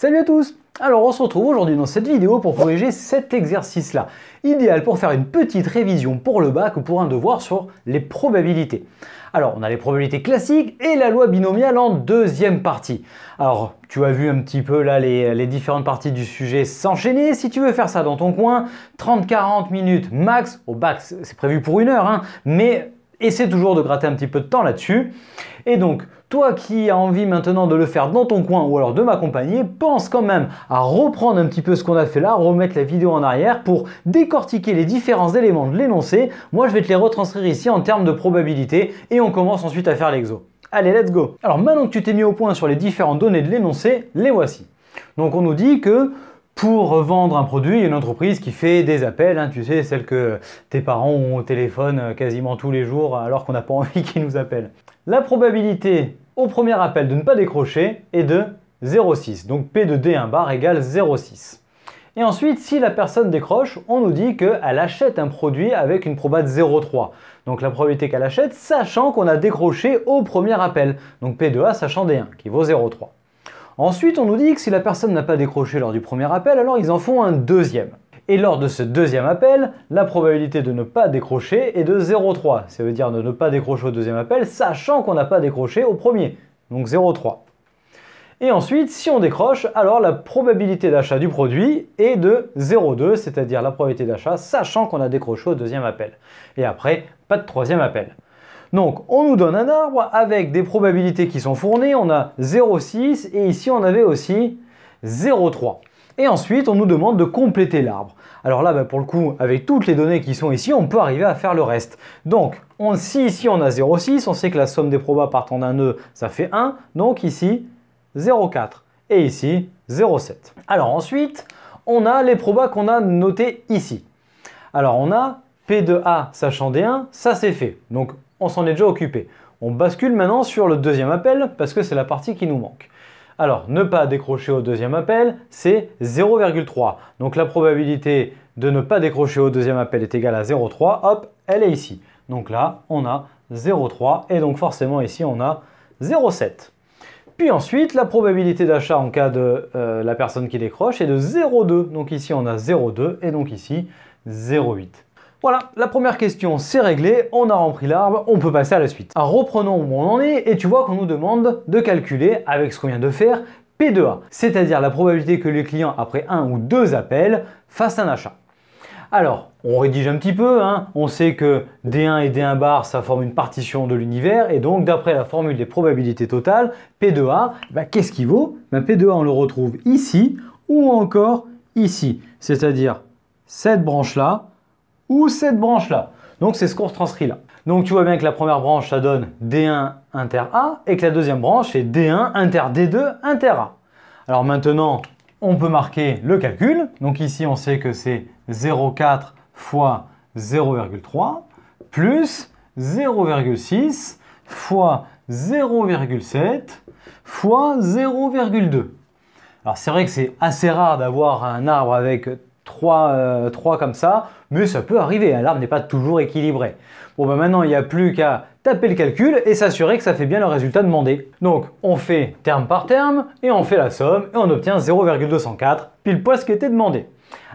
Salut à tous Alors on se retrouve aujourd'hui dans cette vidéo pour corriger cet exercice-là, idéal pour faire une petite révision pour le bac ou pour un devoir sur les probabilités. Alors on a les probabilités classiques et la loi binomiale en deuxième partie. Alors tu as vu un petit peu là les, différentes parties du sujet s'enchaîner. Si tu veux faire ça dans ton coin, 30-40 minutes max, au bac c'est prévu pour une heure, hein. mais essaie toujours de gratter un petit peu de temps là-dessus. Et donc toi qui as envie maintenant de le faire dans ton coin ou alors de m'accompagner, pense quand même à reprendre un petit peu ce qu'on a fait là, remettre la vidéo en arrière pour décortiquer les différents éléments de l'énoncé. Moi, je vais te les retranscrire ici en termes de probabilité et on commence ensuite à faire l'exo. Allez, let's go Alors maintenant que tu t'es mis au point sur les différentes données de l'énoncé, les voici. Donc on nous dit que pour vendre un produit, il y a une entreprise qui fait des appels, hein, tu sais, celle que tes parents ont au téléphone euh, quasiment tous les jours alors qu'on n'a pas envie qu'ils nous appellent. La probabilité au premier appel de ne pas décrocher est de 0,6. Donc P de D1 bar égale 0,6. Et ensuite, si la personne décroche, on nous dit qu'elle achète un produit avec une proba de 0,3. Donc la probabilité qu'elle achète, sachant qu'on a décroché au premier appel. Donc P de A sachant D1, qui vaut 0,3. Ensuite, on nous dit que si la personne n'a pas décroché lors du premier appel, alors ils en font un deuxième. Et lors de ce deuxième appel, la probabilité de ne pas décrocher est de 0,3. Ça veut dire de ne pas décrocher au deuxième appel, sachant qu'on n'a pas décroché au premier. Donc 0,3. Et ensuite, si on décroche, alors la probabilité d'achat du produit est de 0,2, c'est-à-dire la probabilité d'achat, sachant qu'on a décroché au deuxième appel. Et après, pas de troisième appel. Donc, on nous donne un arbre avec des probabilités qui sont fournies. On a 0,6 et ici, on avait aussi 0,3. Et ensuite, on nous demande de compléter l'arbre. Alors là, bah, pour le coup, avec toutes les données qui sont ici, on peut arriver à faire le reste. Donc, si ici on a 0,6, on sait que la somme des probas partant d'un nœud, ça fait 1. Donc ici, 0,4. Et ici, 0,7. Alors ensuite, on a les probas qu'on a notés ici. Alors on a P de A sachant D1, ça c'est fait. Donc on s'en est déjà occupé. On bascule maintenant sur le deuxième appel parce que c'est la partie qui nous manque. Alors, ne pas décrocher au deuxième appel, c'est 0,3. Donc la probabilité de ne pas décrocher au deuxième appel est égale à 0,3. Hop, elle est ici. Donc là, on a 0,3 et donc forcément ici, on a 0,7. Puis ensuite, la probabilité d'achat en cas de euh, la personne qui décroche est de 0,2. Donc ici, on a 0,2 et donc ici, 0,8. Voilà, la première question c'est réglée, on a rempli l'arbre, on peut passer à la suite. Alors, ah, reprenons où on en est et tu vois qu'on nous demande de calculer avec ce qu'on vient de faire P2A, c'est-à-dire la probabilité que les clients après un ou deux appels fassent un achat. Alors, on rédige un petit peu, hein, on sait que D1 et D1 bar, ça forme une partition de l'univers, et donc d'après la formule des probabilités totales, P2A, bah, qu'est-ce qu'il vaut bah, P2A, on le retrouve ici, ou encore ici, c'est-à-dire cette branche-là ou cette branche-là. Donc c'est ce qu'on transcrit là. Donc tu vois bien que la première branche, ça donne D1 inter A, et que la deuxième branche, c'est D1 inter D2 inter A. Alors maintenant, on peut marquer le calcul. Donc ici, on sait que c'est 0,4 fois 0,3 plus 0,6 fois 0,7 fois 0,2. Alors c'est vrai que c'est assez rare d'avoir un arbre avec 3 euh, comme ça, mais ça peut arriver, hein, l'arbre n'est pas toujours équilibré. Bon ben maintenant il n'y a plus qu'à taper le calcul et s'assurer que ça fait bien le résultat demandé. Donc on fait terme par terme et on fait la somme et on obtient 0,204, pile poil ce qui était demandé.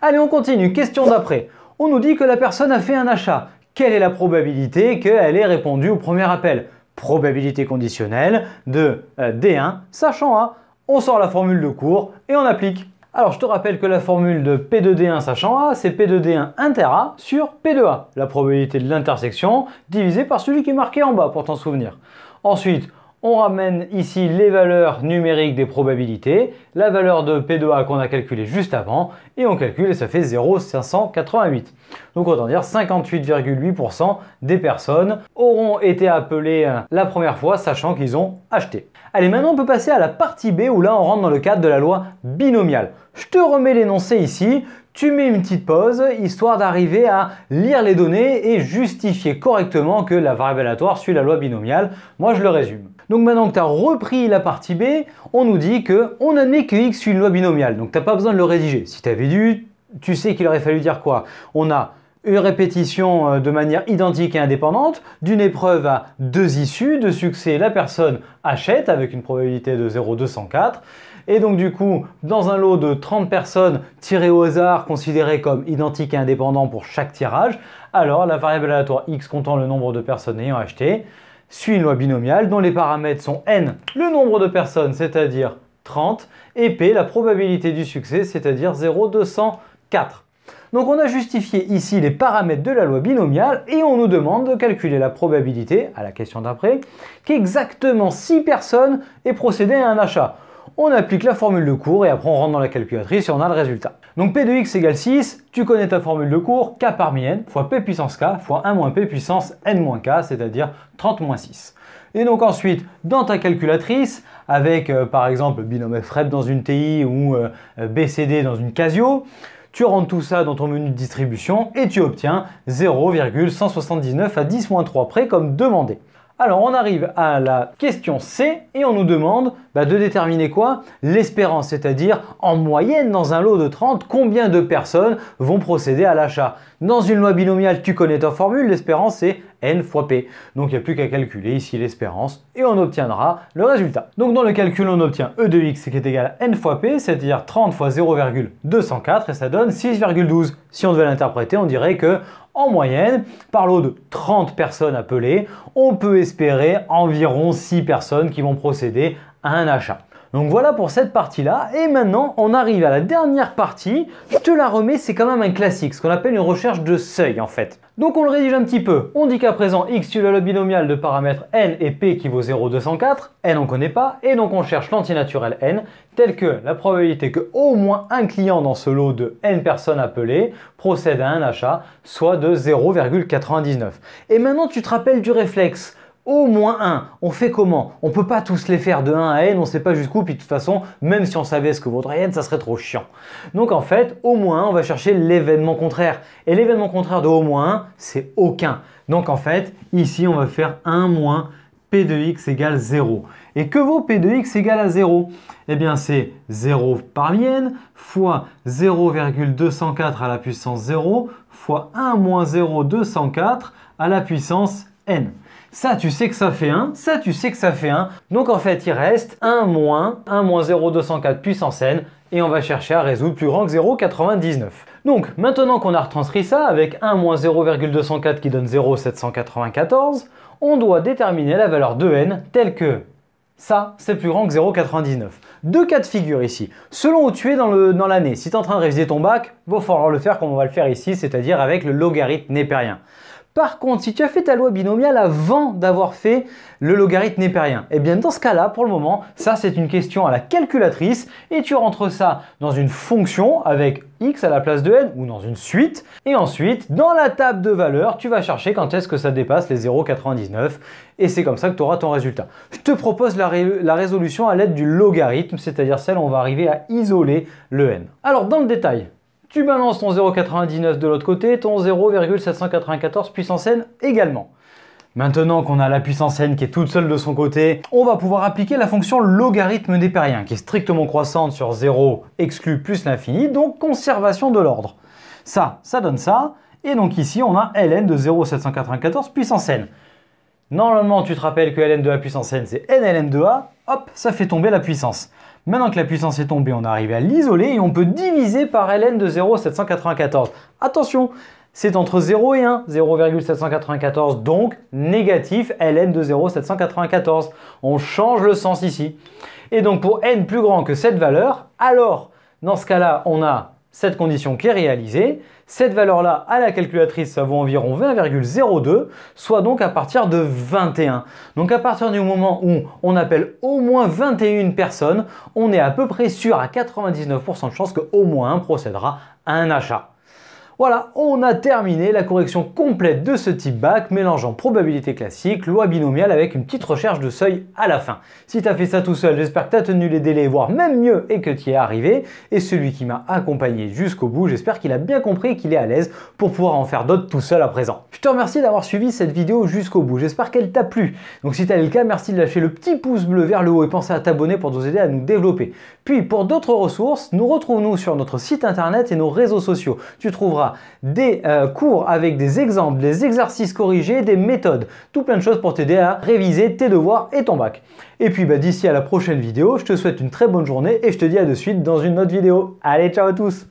Allez on continue, question d'après. On nous dit que la personne a fait un achat. Quelle est la probabilité qu'elle ait répondu au premier appel Probabilité conditionnelle de euh, D1, sachant A. On sort la formule de cours et on applique. Alors je te rappelle que la formule de P2D1 sachant A, c'est P2D1 inter A sur P2A, la probabilité de l'intersection divisée par celui qui est marqué en bas pour t'en souvenir. Ensuite, on ramène ici les valeurs numériques des probabilités, la valeur de P2A qu'on a calculée juste avant, et on calcule et ça fait 0,588. Donc autant dire 58,8% des personnes auront été appelées hein, la première fois sachant qu'ils ont acheté. Allez, maintenant on peut passer à la partie B où là on rentre dans le cadre de la loi binomiale. Je te remets l'énoncé ici, tu mets une petite pause histoire d'arriver à lire les données et justifier correctement que la variable aléatoire suit la loi binomiale. Moi je le résume. Donc maintenant que tu as repris la partie B, on nous dit que on admet que X suit une loi binomiale. Donc tu n'as pas besoin de le rédiger. Si tu avais dû, tu sais qu'il aurait fallu dire quoi On a une répétition euh, de manière identique et indépendante d'une épreuve à deux issues de succès la personne achète avec une probabilité de 0,204 et donc du coup dans un lot de 30 personnes tirées au hasard considérées comme identiques et indépendantes pour chaque tirage alors la variable aléatoire x comptant le nombre de personnes ayant acheté suit une loi binomiale dont les paramètres sont n, le nombre de personnes, c'est-à-dire 30, et p, la probabilité du succès, c'est-à-dire 0,204. Donc on a justifié ici les paramètres de la loi binomiale et on nous demande de calculer la probabilité, à la question d'après, qu'exactement 6 personnes aient procédé à un achat. On applique la formule de cours et après on rentre dans la calculatrice et on a le résultat. Donc P de x égale 6, tu connais ta formule de cours, k parmi n fois p puissance k fois 1 moins p puissance n moins k, c'est-à-dire 30 moins 6. Et donc ensuite, dans ta calculatrice, avec euh, par exemple binôme FREP dans une TI ou euh, BCD dans une Casio, tu rentres tout ça dans ton menu de distribution et tu obtiens 0,179 à 10-3 près comme demandé. Alors on arrive à la question C et on nous demande bah, de déterminer quoi L'espérance, c'est-à-dire en moyenne dans un lot de 30, combien de personnes vont procéder à l'achat Dans une loi binomiale, tu connais ta formule, l'espérance c'est n fois p. Donc il n'y a plus qu'à calculer ici l'espérance et on obtiendra le résultat. Donc dans le calcul, on obtient E de x qui est égal à n fois p, c'est-à-dire 30 fois 0,204 et ça donne 6,12. Si on devait l'interpréter, on dirait que en moyenne, par lot de 30 personnes appelées, on peut espérer environ 6 personnes qui vont procéder à un achat. Donc voilà pour cette partie-là. Et maintenant, on arrive à la dernière partie. Je te la remets, c'est quand même un classique, ce qu'on appelle une recherche de seuil en fait. Donc on le rédige un petit peu. On dit qu'à présent, x tu le binomial de paramètres n et p qui vaut 0,204. n on connaît pas, et donc on cherche l'antinaturel n, tel que la probabilité que au moins un client dans ce lot de n personnes appelées procède à un achat, soit de 0,99. Et maintenant tu te rappelles du réflexe au moins 1, On fait comment On ne peut pas tous les faire de 1 à n, on ne sait pas jusqu'où, puis de toute façon, même si on savait ce que vaudrait n, ça serait trop chiant. Donc en fait, au moins, on va chercher l'événement contraire. Et l'événement contraire de au moins 1, c'est aucun. Donc en fait, ici, on va faire 1 moins p de x égale 0. Et que vaut p de x égale à 0 Eh bien, c'est 0 par n fois 0,204 à la puissance 0 fois 1 moins 0,204 à la puissance n. Ça, tu sais que ça fait 1. Ça, tu sais que ça fait 1. Donc en fait, il reste 1 moins 1 moins 0,204 puissance n et on va chercher à résoudre plus grand que 0,99. Donc maintenant qu'on a retranscrit ça avec 1 moins 0,204 qui donne 0,794, on doit déterminer la valeur de n telle que ça, c'est plus grand que 0,99. Deux cas de figure ici. Selon où tu es dans l'année, si tu es en train de réviser ton bac, il va falloir le faire comme on va le faire ici, c'est-à-dire avec le logarithme népérien. Par contre, si tu as fait ta loi binomiale avant d'avoir fait le logarithme népérien, eh bien dans ce cas-là, pour le moment, ça c'est une question à la calculatrice et tu rentres ça dans une fonction avec x à la place de n ou dans une suite. Et ensuite, dans la table de valeurs, tu vas chercher quand est-ce que ça dépasse les 0,99 et c'est comme ça que tu auras ton résultat. Je te propose la, la résolution à l'aide du logarithme, c'est-à-dire celle où on va arriver à isoler le n. Alors dans le détail, tu balances ton 0,99 de l'autre côté, ton 0,794 puissance n également. Maintenant qu'on a la puissance n qui est toute seule de son côté, on va pouvoir appliquer la fonction logarithme des périens, qui est strictement croissante sur 0 exclu plus l'infini, donc conservation de l'ordre. Ça, ça donne ça, et donc ici on a ln de 0,794 puissance n. Normalement tu te rappelles que ln de la puissance n c'est n ln de a, hop, ça fait tomber la puissance. Maintenant que la puissance est tombée, on arrive à l'isoler et on peut diviser par ln de 0,794. Attention, c'est entre 0 et 1, 0,794, donc négatif ln de 0,794. On change le sens ici. Et donc pour n plus grand que cette valeur, alors dans ce cas-là, on a cette condition qui est réalisée. Cette valeur-là, à la calculatrice, ça vaut environ 20,02, soit donc à partir de 21. Donc à partir du moment où on appelle au moins 21 personnes, on est à peu près sûr à 99% de chance qu'au moins un procédera à un achat. Voilà, on a terminé la correction complète de ce type bac, mélangeant probabilité classique, loi binomiale avec une petite recherche de seuil à la fin. Si t'as fait ça tout seul, j'espère que t'as tenu les délais, voire même mieux, et que t'y es arrivé. Et celui qui m'a accompagné jusqu'au bout, j'espère qu'il a bien compris et qu'il est à l'aise pour pouvoir en faire d'autres tout seul à présent. Je te remercie d'avoir suivi cette vidéo jusqu'au bout, j'espère qu'elle t'a plu. Donc si t'as le cas, merci de lâcher le petit pouce bleu vers le haut et pensez à t'abonner pour nous aider à nous développer. Puis pour d'autres ressources, nous retrouvons sur notre site internet et nos réseaux sociaux. Tu trouveras des euh, cours avec des exemples, des exercices corrigés, des méthodes, tout plein de choses pour t'aider à réviser tes devoirs et ton bac. Et puis bah, d'ici à la prochaine vidéo, je te souhaite une très bonne journée et je te dis à de suite dans une autre vidéo. Allez, ciao à tous